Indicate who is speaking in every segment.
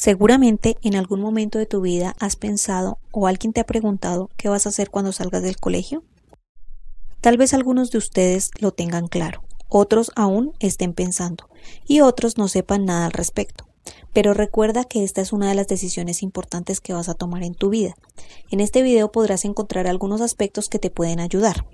Speaker 1: Seguramente en algún momento de tu vida has pensado o alguien te ha preguntado qué vas a hacer cuando salgas del colegio. Tal vez algunos de ustedes lo tengan claro, otros aún estén pensando y otros no sepan nada al respecto. Pero recuerda que esta es una de las decisiones importantes que vas a tomar en tu vida. En este video podrás encontrar algunos aspectos que te pueden ayudar.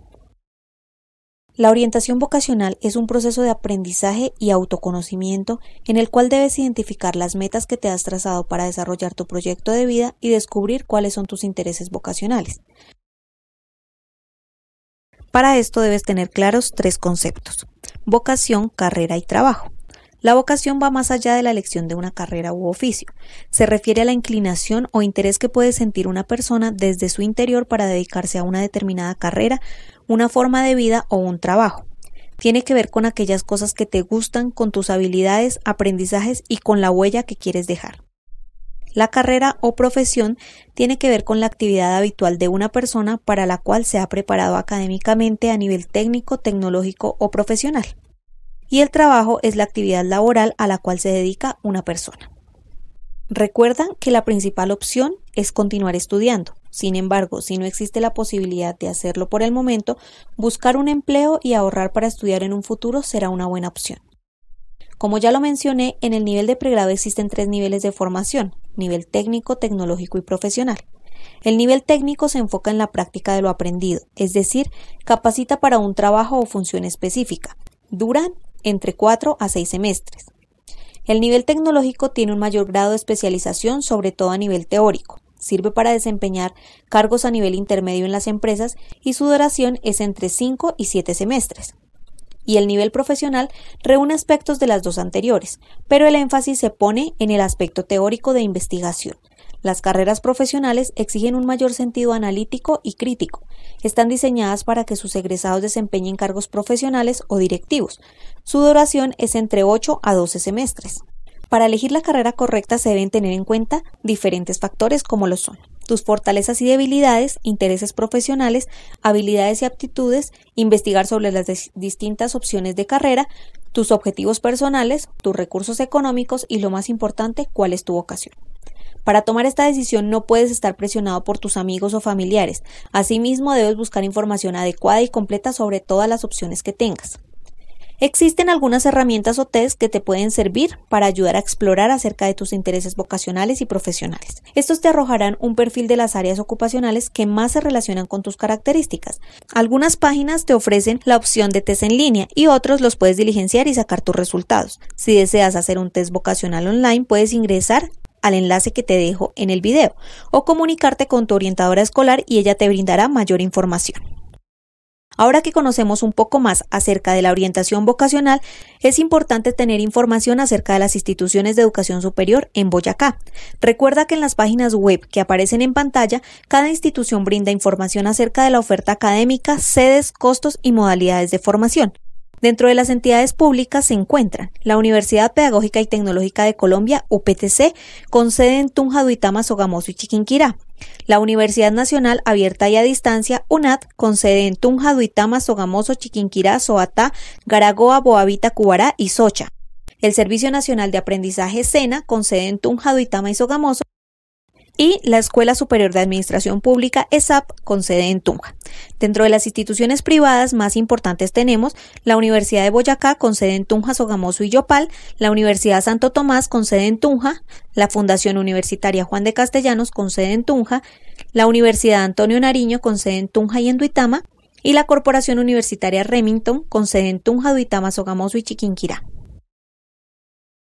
Speaker 1: La orientación vocacional es un proceso de aprendizaje y autoconocimiento en el cual debes identificar las metas que te has trazado para desarrollar tu proyecto de vida y descubrir cuáles son tus intereses vocacionales. Para esto debes tener claros tres conceptos, vocación, carrera y trabajo. La vocación va más allá de la elección de una carrera u oficio. Se refiere a la inclinación o interés que puede sentir una persona desde su interior para dedicarse a una determinada carrera, una forma de vida o un trabajo. Tiene que ver con aquellas cosas que te gustan, con tus habilidades, aprendizajes y con la huella que quieres dejar. La carrera o profesión tiene que ver con la actividad habitual de una persona para la cual se ha preparado académicamente a nivel técnico, tecnológico o profesional y el trabajo es la actividad laboral a la cual se dedica una persona. Recuerdan que la principal opción es continuar estudiando. Sin embargo, si no existe la posibilidad de hacerlo por el momento, buscar un empleo y ahorrar para estudiar en un futuro será una buena opción. Como ya lo mencioné, en el nivel de pregrado existen tres niveles de formación, nivel técnico, tecnológico y profesional. El nivel técnico se enfoca en la práctica de lo aprendido, es decir, capacita para un trabajo o función específica. Duran entre 4 a 6 semestres. El nivel tecnológico tiene un mayor grado de especialización, sobre todo a nivel teórico. Sirve para desempeñar cargos a nivel intermedio en las empresas y su duración es entre 5 y 7 semestres. Y el nivel profesional reúne aspectos de las dos anteriores, pero el énfasis se pone en el aspecto teórico de investigación, las carreras profesionales exigen un mayor sentido analítico y crítico. Están diseñadas para que sus egresados desempeñen cargos profesionales o directivos. Su duración es entre 8 a 12 semestres. Para elegir la carrera correcta se deben tener en cuenta diferentes factores como lo son tus fortalezas y debilidades, intereses profesionales, habilidades y aptitudes, investigar sobre las distintas opciones de carrera, tus objetivos personales, tus recursos económicos y lo más importante, cuál es tu vocación. Para tomar esta decisión no puedes estar presionado por tus amigos o familiares. Asimismo, debes buscar información adecuada y completa sobre todas las opciones que tengas. Existen algunas herramientas o test que te pueden servir para ayudar a explorar acerca de tus intereses vocacionales y profesionales. Estos te arrojarán un perfil de las áreas ocupacionales que más se relacionan con tus características. Algunas páginas te ofrecen la opción de test en línea y otros los puedes diligenciar y sacar tus resultados. Si deseas hacer un test vocacional online, puedes ingresar al enlace que te dejo en el video o comunicarte con tu orientadora escolar y ella te brindará mayor información. Ahora que conocemos un poco más acerca de la orientación vocacional, es importante tener información acerca de las instituciones de educación superior en Boyacá. Recuerda que en las páginas web que aparecen en pantalla, cada institución brinda información acerca de la oferta académica, sedes, costos y modalidades de formación. Dentro de las entidades públicas se encuentran la Universidad Pedagógica y Tecnológica de Colombia, UPTC, con sede en Tunja, Duitama, Sogamoso y Chiquinquirá. La Universidad Nacional Abierta y a Distancia, UNAD, con sede en Tunja, Duitama, Sogamoso, Chiquinquirá, Soatá, Garagoa, Boavita, Cubará y Socha. El Servicio Nacional de Aprendizaje SENA, con sede en Tunja, Duitama y Sogamoso, y la Escuela Superior de Administración Pública ESAP con sede en Tunja. Dentro de las instituciones privadas más importantes tenemos la Universidad de Boyacá con sede en Tunja, Sogamoso y Yopal, la Universidad Santo Tomás con sede en Tunja, la Fundación Universitaria Juan de Castellanos con sede en Tunja, la Universidad Antonio Nariño con sede en Tunja y en Duitama y la Corporación Universitaria Remington con sede en Tunja, Duitama, Sogamoso y Chiquinquirá.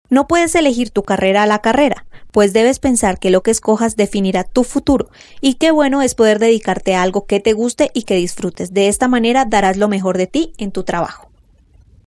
Speaker 1: No puedes elegir tu carrera a la carrera, pues debes pensar que lo que escojas definirá tu futuro y qué bueno es poder dedicarte a algo que te guste y que disfrutes. De esta manera darás lo mejor de ti en tu trabajo.